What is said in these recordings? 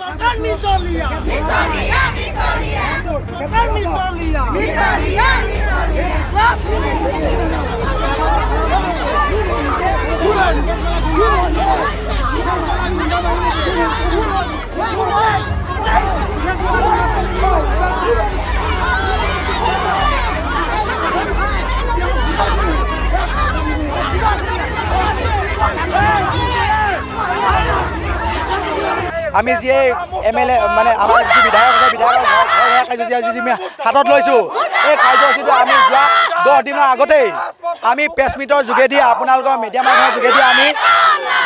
सरकार मिसो लिया मिसो लिया मिसो लिया सरकार मिसो लिया मिसो लिया मिसो लिया पूरा पूरा আমি যিয়ে এম এল এ মানে আমাৰ যি বিধায়ক আছে বিধায়ক কাৰ্যসূচী আমি হাতত লৈছোঁ এই কাৰ্যসূচীটো আমি যোৱা দহ দিনৰ আগতেই আমি প্ৰেছ মিটৰ যোগেদি আপোনালোকৰ মিডিয়া মানুহৰ যোগেদি আমি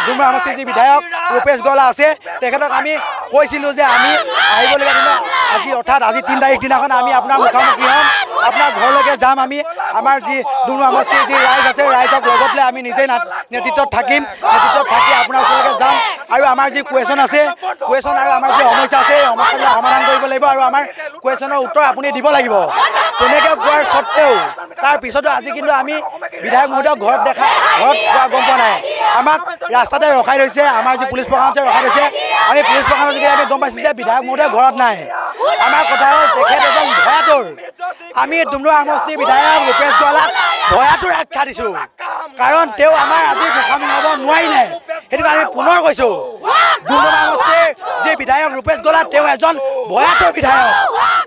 ডুমৰা সমষ্টিৰ যি বিধায়ক ৰূপেশ গোৱালা আছে তেখেতক আমি কৈছিলোঁ যে আমি আহিবলগীয়া দিনা আজি অৰ্থাৎ আজি তিনি তাৰিখ দিনাখন আমি আপোনাৰ মুখামুখি হ'ম আপোনাৰ ঘৰলৈকে যাম আমি আমাৰ যি ডুমৰা সমষ্টিৰ যি ৰাইজ আছে ৰাইজক লগত লৈ আমি নিজেই নেতৃত্বত থাকিম নেতৃত্বত থাকি আপোনাৰ ওচৰলৈকে যাম আৰু আমাৰ যি কুৱেশ্যন আছে কুৱেশ্যন আৰু আমাৰ যি সমস্যা আছে সেই সমস্যাবিলাক সমাধান কৰিব লাগিব আৰু আমাৰ কুৱেশ্যনৰ উত্তৰ আপুনি দিব লাগিব তেনেকৈ কোৱাৰ স্বত্বেও তাৰপিছতো আজি কিন্তু আমি বিধায়ক মহোদয় ঘৰত দেখা ঘৰত পোৱা গম পোৱা নাই আমাক ৰাস্তাতে ৰখাই থৈছে আমাৰ যি পুলিচ প্ৰশাসন আছে ৰখাই থৈছে আমি পুলিচ প্ৰশাসনৰ যোগেদি আমি গম পাইছোঁ যে বিধায়ক মহোদয় ঘৰত নাই আমাৰ কথা হ'ল তেখেত এজন ভয়াতোৰ আমি ডুমৰা সমষ্টিৰ বিধায়ক ৰূপেশ গোৱালাক ভয়াতোৰ আখ্যা দিছোঁ কাৰণ তেওঁ আমাৰ আজি মুখামুখি হ'ব নোৱাৰিলে সেইটো আমি পুনৰ কৈছোঁ দুমনা হৈছে যে বিধায়ক ৰূপেশ গলা তেওঁ এজন বয়াত বিধায়ক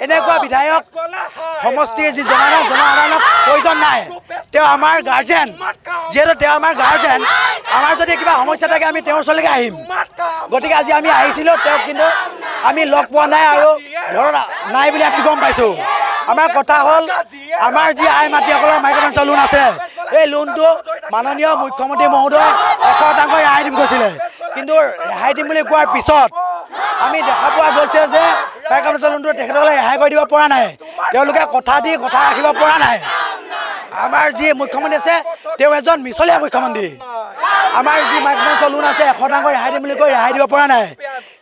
এনেকুৱা বিধায়ক সমষ্টিৰ যি জনসাধাৰণ জনসাধাৰণক প্ৰয়োজন নাই তেওঁ আমাৰ গাৰ্জেন যিহেতু তেওঁ আমাৰ গাৰ্জেন আমাৰ যদি কিবা সমস্যা থাকে আমি তেওঁৰ ওচৰলৈকে আহিম গতিকে আজি আমি আহিছিলোঁ তেওঁক কিন্তু আমি লগ পোৱা নাই আৰু ধৰক নাই বুলি আমি গম পাইছোঁ আমাৰ কথা হ'ল আমাৰ যি আই মাতৃসকলৰ মাইক্ৰ'ফাইনেঞ্চৰ লোন আছে এই লোনটো মাননীয় মুখ্যমন্ত্ৰী মহোদয়ে এশ শতাংশ ৰেহাই দিম কৈছিলে কিন্তু ৰেহাই দিম বুলি কোৱাৰ পিছত আমি দেখা পোৱা গৈছে যে পাইকামাচৰ লোনটো তেখেতসকলে ৰেহাই কৰি দিব পৰা নাই তেওঁলোকে কথা দি কথা ৰাখিব পৰা নাই আমাৰ যি মুখ্যমন্ত্ৰী আছে তেওঁ এজন মিছলীয়া মুখ্যমন্ত্ৰী আমাৰ যি মাইকামাচৰ লোন আছে এশ শতাংশ ৰেহাই দিম বুলি কৈ ৰেহাই দিব পৰা নাই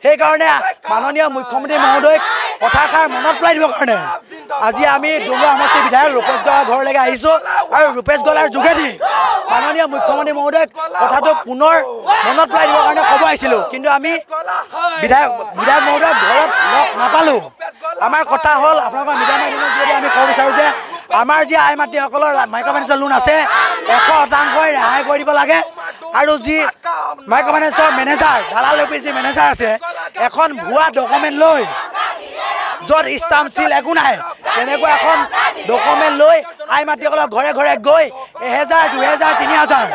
সেইকাৰণে মাননীয় মুখ্যমন্ত্ৰী মহোদয়ক কথাষাৰ মনত পেলাই দিবৰ কাৰণে আজি আমি ডুমৰা সমষ্টিৰ বিধায়ক ৰূপেশ গোলাৰ ঘৰলৈকে আহিছোঁ আৰু ৰূপেশ গোলাৰ যোগেদি মাননীয় মুখ্যমন্ত্ৰী মহোদয়ক কথাটো পুনৰ মনত পেলাই দিবৰ কাৰণে ক'ব আহিছিলোঁ কিন্তু আমি বিধায়ক বিধায়ক মহোদয়ক ঘৰত লগ নাপালোঁ আমাৰ কথা হ'ল আপোনালোকৰ মিডিয়া মাধ্যমৰ যোগেদি আমি ক'ব বিচাৰোঁ যে আমাৰ যি আই মাতৃসকলৰ মাইক্ৰ' ফাইনেন্সৰ লোন আছে এশ শতাংশই ৰেহাই কৰি দিব লাগে আৰু যি মাইক্ৰ' ফাইনেন্সৰ মেনেজাৰ দালাল অফিচ যি মেনেজাৰ আছে এখন ভুৱা ডকুমেণ্ট লৈ য'ত ষ্টাম্প চিল একো নাই তেনেকুৱা এখন ডকুমেণ্ট লৈ আই মাতিসকলৰ ঘৰে ঘৰে গৈ এহেজাৰ দুহেজাৰ তিনি হাজাৰ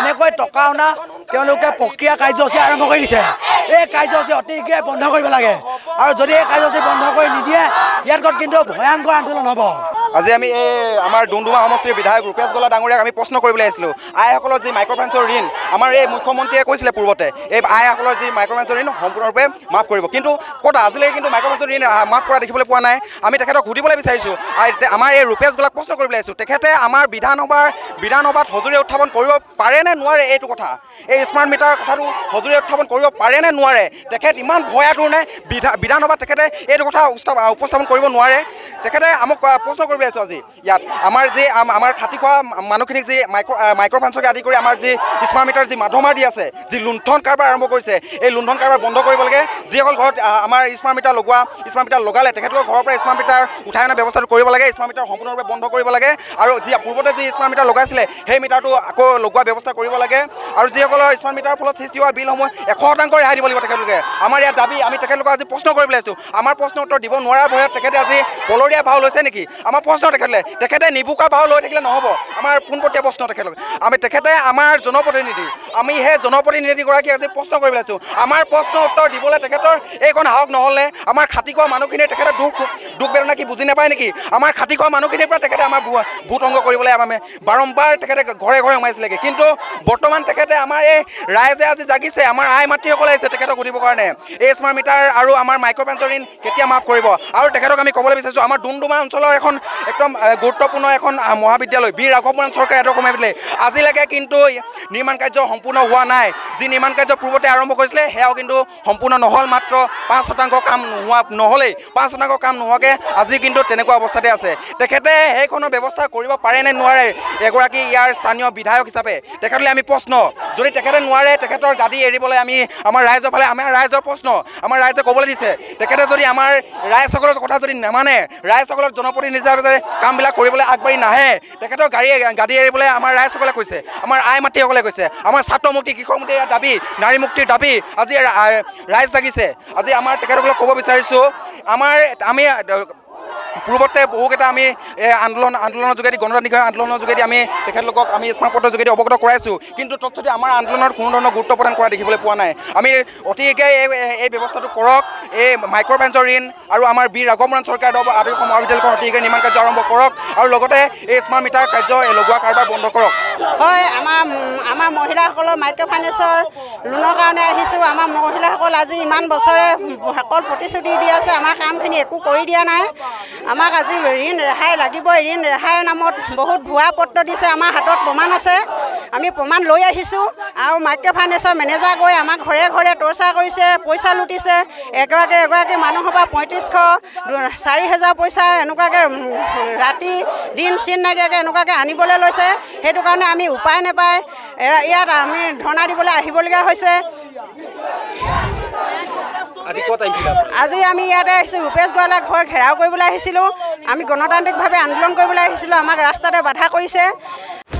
এনেকৈ টকা অনা তেওঁলোকে প্ৰক্ৰিয়া কাৰ্যসূচী আৰম্ভ কৰি দিছে এই কাৰ্যসূচী অতি অতিশীঘ্ৰে বন্ধ কৰিব লাগে আৰু যদি এই কাৰ্যসূচী বন্ধ কৰি নিদিয়ে ইয়াৰ ইয়াত কিন্তু ভয়ংকৰ আন্দোলন হ'ব আজি আমি এই আমাৰ ডুমডুমা সমষ্টিৰ বিধায়ক ৰূপেশ গোলা ডাঙৰীয়াক আমি প্ৰশ্ন কৰিবলৈ আহিছিলোঁ আইসকলৰ যি মাইক্ৰ'ফাইনেন্সৰ ঋণ আমাৰ এই মুখ্যমন্ত্ৰীয়ে কৈছিলে পূৰ্বতে এই আইসকলৰ যি মাইক্ৰ'ফাইনেন্সৰ ঋণ সম্পূৰ্ণৰূপে মাফ কৰিব কিন্তু ক'ত আজিলৈকে কিন্তু মাইক্ৰ'ফাইনেন্সৰ ঋণ মাফ কৰা দেখিবলৈ পোৱা নাই আমি তেখেতক সুধিবলৈ বিচাৰিছোঁ আমাৰ এই ৰূপেশ গোলাক প্ৰশ্ন কৰিবলৈ আহিছোঁ তেখেতে আমাৰ বিধানসভাৰ বিধানসভাত সঁজুলি উত্থাপন কৰিব পাৰে নে নোৱাৰে এইটো কথা এই স্মাৰ্ট মিটাৰ কথাটো সঁজুলি উত্থাপন কৰিব পাৰে নে নোৱাৰে তেখেত ইমান ভয়াতুৰ নে বিধা বিধানসভাত তেখেতে এইটো কথা উপস্থাপন কৰিব নোৱাৰে তেখেতে আমাক প্ৰশ্ন কৰিব লৈ আছোঁ আজি ইয়াত আমাৰ যি আমাৰ খাতি খোৱা মানুহখিনিক যি মাইক্ৰ মাইক্ৰ' ফাইনেন্সকে আদি কৰি আমাৰ যি স্মাৰ্ট মিটাৰ যি মাধমাৰ দি আছে যি লুণ্ঠন কাৰবাৰ আৰম্ভ কৰিছে এই লুণ্ঠন কাৰবাৰ বন্ধ কৰিব লাগে যিসকল ঘৰত আমাৰ স্মাৰ্ট মিটাৰ লগোৱা স্মাৰ্ট মিটাৰ লগালে তেখেতলোকৰ ঘৰৰ পৰা স্মাৰ্ট মিটাৰ উঠাই অনা ব্যৱস্থাটো কৰিব লাগে স্মাৰ্ট মিটাৰ সম্পূৰ্ণৰূপে বন্ধ কৰিব লাগে আৰু যি পূৰ্বতে যি স্মাৰ্ট মিটাৰ লগাইছিলে সেই মিটাৰটো আকৌ লগোৱা ব্যৱস্থা কৰিব লাগে আৰু যিসকলৰ স্মাৰ্ট মিটাৰৰ ফলত সৃষ্টি হোৱা বিলসমূহ এশ শতাংশ ৰেহাই দিব লাগিব তেখেতলোকে আমাৰ ইয়াত দাবী আমি তেখেতলোকক আজি প্ৰশ্ন কৰিবলৈ আছোঁ আমাৰ প্ৰশ্ন উত্তৰ দিব নোৱাৰাৰ ভয়ত তেখেতে আজি পলৰীয়া ভাও লৈছে নেকি আমাৰ প্ৰশ্ন তেখেতলে তেখেতে নিবুকা ভাও লৈ থাকিলে নহ'ব আমাৰ পোনপটীয়া প্ৰশ্ন তেখেতলৈ আমি তেখেতে আমাৰ জনপ্ৰতিনিধি আমি সেই জনপ্ৰতিনিধিগৰাকী আজি প্ৰশ্ন কৰি পেলাইছোঁ আমাৰ প্ৰশ্ন উত্তৰ দিবলৈ তেখেতৰ এইখন সাহস নহ'লে আমাৰ খাতি খোৱা মানুহখিনিয়ে তেখেতে দুখ দুখ বেদনা কি বুজি নাপায় নেকি আমাৰ খাতি খোৱা মানুহখিনিৰ পৰা তেখেতে আমাৰ ভূত অংগ কৰিবলৈ আমাৰ বাৰম্বাৰ তেখেতে ঘৰে ঘৰে সোমাইছিলেগৈ কিন্তু বৰ্তমান তেখেতে আমাৰ এই ৰাইজে আজি জাগিছে আমাৰ আই মাতৃসকলে আহিছে তেখেতক সুধিবৰ কাৰণে এই স্মাৰ্ট মিটাৰ আৰু আমাৰ মাইক্ৰ'পেঞ্চৰ ঋণ কেতিয়া মাফ কৰিব আৰু তেখেতক আমি ক'বলৈ বিচাৰিছোঁ আমাৰ ডুমডুমা অঞ্চলৰ এখন একদম গুৰুত্বপূৰ্ণ এখন মহাবিদ্যালয় বি ৰাঘৱ মৰাণ চৰকাৰে এটা সোমাই দিলে আজিলৈকে কিন্তু নিৰ্মাণ কাৰ্য সম্পূৰ্ণ সম্পূৰ্ণ হোৱা নাই যি নিৰ্মাণ কাৰ্য পূৰ্বতে আৰম্ভ কৰিছিলে সেয়াও কিন্তু সম্পূৰ্ণ নহ'ল মাত্ৰ পাঁচ শতাংশ কাম নোহোৱা নহ'লেই পাঁচ শতাংশ কাম নোহোৱাকৈ আজি কিন্তু তেনেকুৱা অৱস্থাতে আছে তেখেতে সেইখনৰ ব্যৱস্থা কৰিব পাৰে নে নোৱাৰে এগৰাকী ইয়াৰ স্থানীয় বিধায়ক হিচাপে তেখেতলৈ আমি প্ৰশ্ন যদি তেখেতে নোৱাৰে তেখেতৰ গাদী এৰিবলৈ আমি আমাৰ ৰাইজৰ ফালে আমাৰ ৰাইজৰ প্ৰশ্ন আমাৰ ৰাইজে ক'বলৈ দিছে তেখেতে যদি আমাৰ ৰাইজসকলৰ কথা যদি নামানে ৰাইজসকলৰ জনপ্ৰতিনিধি কামবিলাক কৰিবলৈ আগবাঢ়ি নাহে তেখেতৰ গাড়ী গাদী এৰিবলৈ আমাৰ ৰাইজসকলে কৈছে আমাৰ আই মাতৃসকলে কৈছে আমাৰ ছাত্ৰমুক্তি কৃষকমুক্তি দাবী নাৰী মুক্তিৰ দাবী আজি ৰাইজ লাগিছে আজি আমাৰ তেখেতসকলক ক'ব বিচাৰিছোঁ আমাৰ আমি পূৰ্বতে বহুকেইটা আমি আন্দোলন আন্দোলনৰ যোগেদি গণতান্ত্ৰিক আন্দোলনৰ যোগেদি আমি তেখেতলোকক আমি পত্ৰৰ যোগেদি অৱগত কৰাইছোঁ কিন্তু তথাপি আমাৰ আন্দোলনত কোনো ধৰণৰ গুৰুত্ব প্ৰদান কৰা দেখিবলৈ পোৱা নাই আমি অতিকে এই এই ব্যৱস্থাটো কৰক এই মাইক্ৰ' বেঞ্চৰ ঋণ আৰু আমাৰ বি ৰাঘৱমৰণ চৰকাৰদেৱ আদৰ্শ মহাবিদ্যালয়খন অতিকে নিৰ্মাণ কাৰ্য আৰম্ভ কৰক আৰু লগতে এই স্মাৰ্ট মিটাৰ কাৰ্য লগোৱা কাৰবাৰ বন্ধ কৰক হয় আমাৰ আমাৰ মহিলাসকলৰ মাইক্ৰ' ফাইনেন্সৰ লোনৰ কাৰণে আহিছোঁ আমাৰ মহিলাসকল আজি ইমান বছৰে অকল প্ৰতিশ্ৰুতি দি আছে আমাৰ কামখিনি একো কৰি দিয়া নাই আমাক আজি ঋণ ৰেহাই লাগিব ঋণ ৰেহাইৰ নামত বহুত ভুৱা পত্ৰ দিছে আমাৰ হাতত প্ৰমাণ আছে আমি প্ৰমাণ লৈ আহিছোঁ আৰু মাইক্ৰ' ফাইনেন্সৰ মেনেজাৰ গৈ আমাক ঘৰে ঘৰে টৰ্চাৰ কৰিছে পইচা লুটিছে এগৰাকী এগৰাকী মানুহৰ পৰা পঁয়ত্ৰিছশ চাৰি হেজাৰ পইচা এনেকুৱাকৈ ৰাতি দিন চিন নাইকিয়াকৈ এনেকুৱাকৈ আনিবলৈ লৈছে সেইটো কাৰণে আমি উপায় নাপায় ইয়াত আমি ধৰ্ণা দিবলৈ আহিবলগীয়া হৈছে আজি আমি ইয়াতে আহিছোঁ ৰূপেশ গোৱালা ঘৰ ঘেৰাও কৰিবলৈ আহিছিলোঁ আমি গণতান্ত্ৰিকভাৱে আন্দোলন কৰিবলৈ আহিছিলোঁ আমাক ৰাস্তাতে বাধা কৰিছে